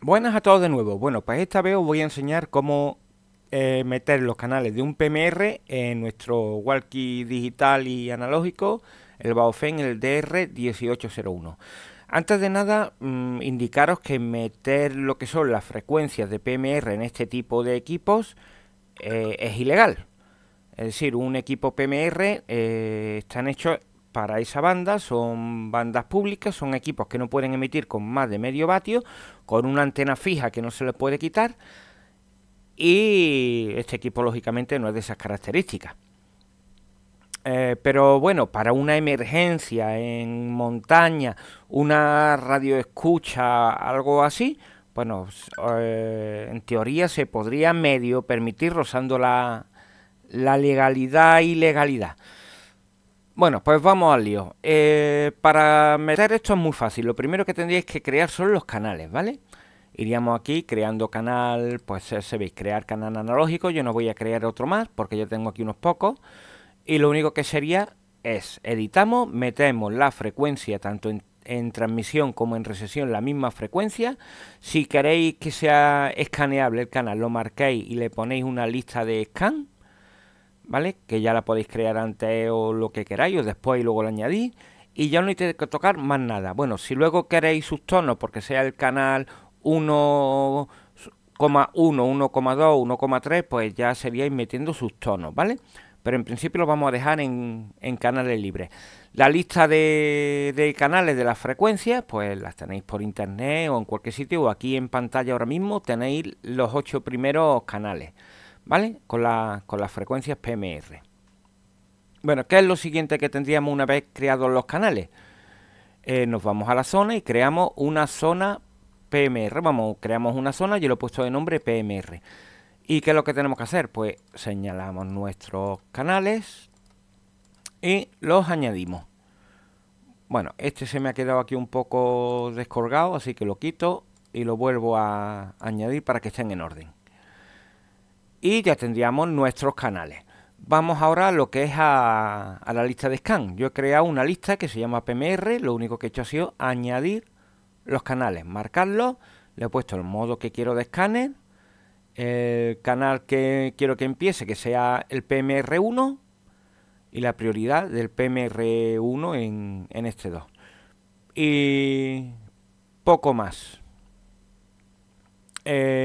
Buenas a todos de nuevo. Bueno, pues esta vez os voy a enseñar cómo eh, meter los canales de un PMR en nuestro walkie digital y analógico, el Baofeng el DR1801. Antes de nada, mm, indicaros que meter lo que son las frecuencias de PMR en este tipo de equipos eh, es ilegal. Es decir, un equipo PMR eh, están hechos para esa banda son bandas públicas, son equipos que no pueden emitir con más de medio vatio, con una antena fija que no se les puede quitar y este equipo lógicamente no es de esas características. Eh, pero bueno, para una emergencia en montaña, una radio escucha algo así, bueno, eh, en teoría se podría medio permitir rozando la, la legalidad y legalidad. Bueno, pues vamos al lío. Eh, para meter esto es muy fácil. Lo primero que tendríais que crear son los canales, ¿vale? Iríamos aquí creando canal, pues se veis, crear canal analógico. Yo no voy a crear otro más porque yo tengo aquí unos pocos. Y lo único que sería es, editamos, metemos la frecuencia tanto en, en transmisión como en recesión, la misma frecuencia. Si queréis que sea escaneable el canal, lo marquéis y le ponéis una lista de scan ¿vale? Que ya la podéis crear antes o lo que queráis, o después y luego la añadís. Y ya no hay que tocar más nada. Bueno, si luego queréis sus tonos, porque sea el canal 1,1, 1,2, 1,3, pues ya seríais metiendo sus tonos, ¿vale? Pero en principio lo vamos a dejar en, canales libres. La lista de, de canales de las frecuencias, pues las tenéis por internet o en cualquier sitio. O aquí en pantalla ahora mismo tenéis los ocho primeros canales. ¿vale? Con, la, con las frecuencias PMR. Bueno, ¿qué es lo siguiente que tendríamos una vez creados los canales? Eh, nos vamos a la zona y creamos una zona PMR. Vamos, creamos una zona, y lo he puesto de nombre PMR. ¿Y qué es lo que tenemos que hacer? Pues señalamos nuestros canales y los añadimos. Bueno, este se me ha quedado aquí un poco descolgado, así que lo quito y lo vuelvo a añadir para que estén en orden y ya tendríamos nuestros canales. Vamos ahora a lo que es a, la lista de scan. Yo he creado una lista que se llama PMR, lo único que he hecho ha sido añadir los canales, marcarlos, le he puesto el modo que quiero de escáner, el canal que quiero que empiece, que sea el PMR1 y la prioridad del PMR1 en, en este 2. Y poco más. Eh,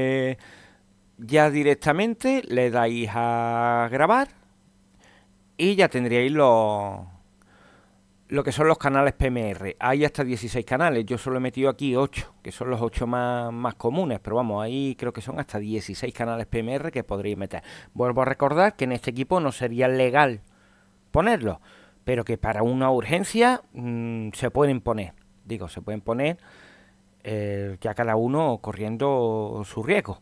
ya directamente le dais a grabar y ya tendríais los lo que son los canales PMR. Hay hasta 16 canales, yo solo he metido aquí 8, que son los 8 más, más comunes, pero vamos, ahí creo que son hasta 16 canales PMR que podréis meter. Vuelvo a recordar que en este equipo no sería legal ponerlo, pero que para una urgencia mm, se pueden poner. Digo, se pueden poner eh, ya cada uno corriendo su riesgo.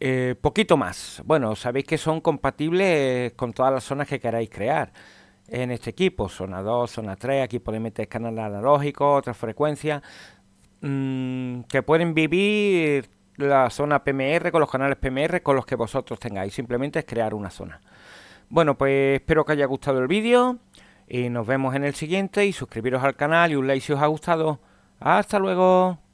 Eh, poquito más. Bueno, sabéis que son compatibles con todas las zonas que queráis crear en este equipo. Zona 2, zona 3, aquí podéis meter canal analógico otras frecuencias, mm, que pueden vivir la zona PMR con los canales PMR con los que vosotros tengáis. Simplemente es crear una zona. Bueno, pues espero que haya gustado el vídeo y nos vemos en el siguiente y suscribiros al canal y un like si os ha gustado. Hasta luego.